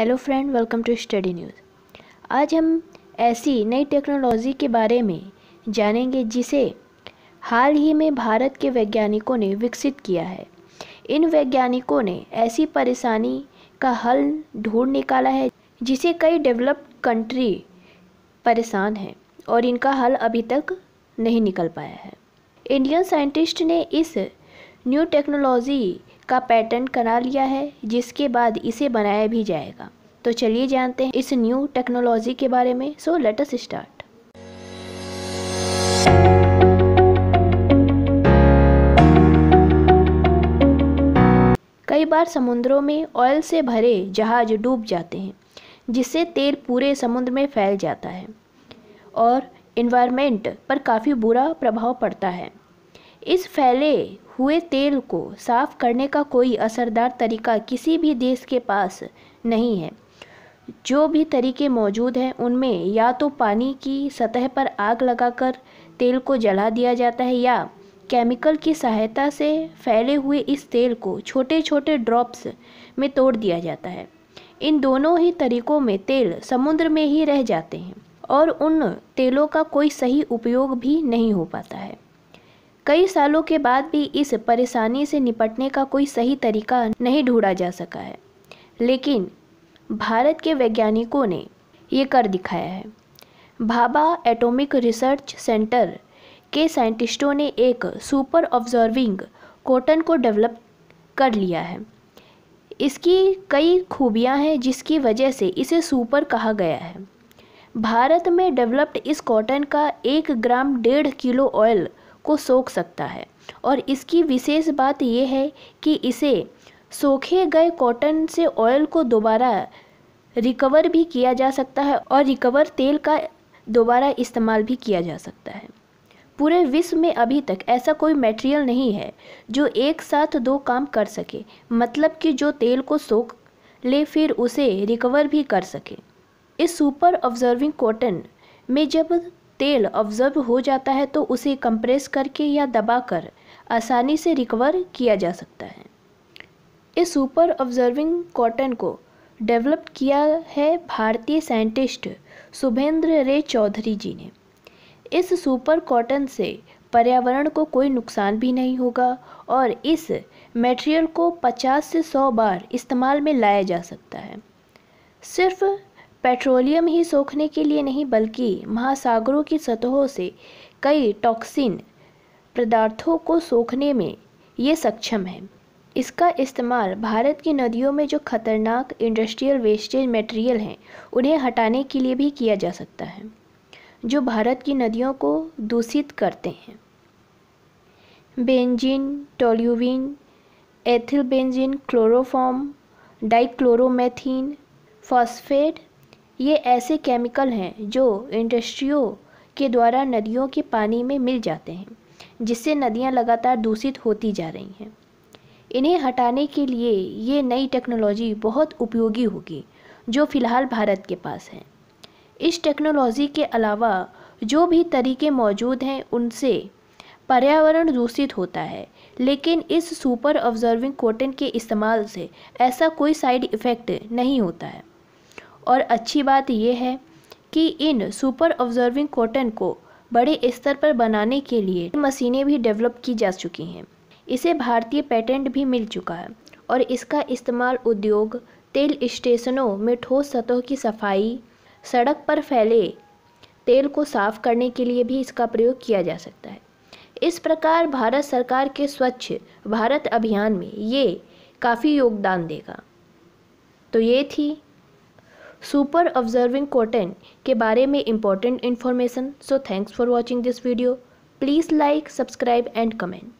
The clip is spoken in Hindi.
hello friend welcome to study news आज हम ऐसी नई टेक्नोलॉजी के बारे में जानेंगे जिसे हाल ही में भारत के वैज्ञानिकों ने विकसित किया है इन वैज्ञानिकों ने ऐसी परेशानी का हल ढूंढ निकाला है जिसे कई डेवलप्ड कंट्री परेशान हैं और इनका हल अभी तक नहीं निकल पाया है इंडियन साइंटिस्ट ने इस न्यू टेक्नोलॉजी का पैटर्न करा लिया है जिसके बाद इसे बनाया भी जाएगा तो चलिए जानते हैं इस न्यू टेक्नोलॉजी के बारे में सो लेट अस स्टार्ट कई बार समुद्रों में ऑयल से भरे जहाज डूब जाते हैं जिससे तेल पूरे समुद्र में फैल जाता है और इन्वायरमेंट पर काफ़ी बुरा प्रभाव पड़ता है इस फैले हुए तेल को साफ करने का कोई असरदार तरीका किसी भी देश के पास नहीं है जो भी तरीके मौजूद हैं उनमें या तो पानी की सतह पर आग लगाकर तेल को जला दिया जाता है या केमिकल की सहायता से फैले हुए इस तेल को छोटे छोटे ड्रॉप्स में तोड़ दिया जाता है इन दोनों ही तरीकों में तेल समुद्र में ही रह जाते हैं और उन तेलों का कोई सही उपयोग भी नहीं हो पाता है कई सालों के बाद भी इस परेशानी से निपटने का कोई सही तरीका नहीं ढूंढा जा सका है लेकिन भारत के वैज्ञानिकों ने ये कर दिखाया है भाभा एटॉमिक रिसर्च सेंटर के साइंटिस्टों ने एक सुपर ऑब्जर्विंग कॉटन को डेवलप कर लिया है इसकी कई खूबियां हैं जिसकी वजह से इसे सुपर कहा गया है भारत में डेवलप्ड इस कॉटन का एक ग्राम डेढ़ किलो ऑयल को सोख सकता है और इसकी विशेष बात यह है कि इसे सोखे गए कॉटन से ऑयल को दोबारा रिकवर भी किया जा सकता है और रिकवर तेल का दोबारा इस्तेमाल भी किया जा सकता है पूरे विश्व में अभी तक ऐसा कोई मटेरियल नहीं है जो एक साथ दो काम कर सके मतलब कि जो तेल को सोख ले फिर उसे रिकवर भी कर सके इस सुपर ऑब्जर्विंग कॉटन में जब तेल ऑब्जर्व हो जाता है तो उसे कंप्रेस करके या दबाकर आसानी से रिकवर किया जा सकता है इस सुपर ऑब्जर्विंग कॉटन को डेवलप किया है भारतीय साइंटिस्ट शुभेंद्र रे चौधरी जी ने इस सुपर कॉटन से पर्यावरण को कोई नुकसान भी नहीं होगा और इस मटेरियल को 50 से 100 बार इस्तेमाल में लाया जा सकता है सिर्फ पेट्रोलियम ही सोखने के लिए नहीं बल्कि महासागरों की सतहों से कई टॉक्सिन पदार्थों को सोखने में ये सक्षम है इसका इस्तेमाल भारत की नदियों में जो खतरनाक इंडस्ट्रियल वेस्टेज मटेरियल हैं उन्हें हटाने के लिए भी किया जा सकता है जो भारत की नदियों को दूषित करते हैं benzene toluene ethyl benzene chloroform dichloromethane phosphate ये ऐसे केमिकल हैं जो इंडस्ट्रियों के द्वारा नदियों के पानी में मिल जाते हैं जिससे नदियां लगातार दूषित होती जा रही हैं इन्हें हटाने के लिए ये नई टेक्नोलॉजी बहुत उपयोगी होगी जो फ़िलहाल भारत के पास है इस टेक्नोलॉजी के अलावा जो भी तरीके मौजूद हैं उनसे पर्यावरण दूषित होता है लेकिन इस सुपर ऑब्जर्विंग कॉटन के इस्तेमाल से ऐसा कोई साइड इफ़ेक्ट नहीं होता है और अच्छी बात यह है कि इन सुपर ऑब्जर्विंग कॉटन को बड़े स्तर पर बनाने के लिए मशीनें भी डेवलप की जा चुकी हैं इसे भारतीय पेटेंट भी मिल चुका है और इसका इस्तेमाल उद्योग तेल स्टेशनों में ठोस सतहों की सफाई सड़क पर फैले तेल को साफ करने के लिए भी इसका प्रयोग किया जा सकता है इस प्रकार भारत सरकार के स्वच्छ भारत अभियान में ये काफ़ी योगदान देगा तो ये थी सुपर ऑब्जर्विंग कोटेन के बारे में important information so thanks for watching this video please like subscribe and comment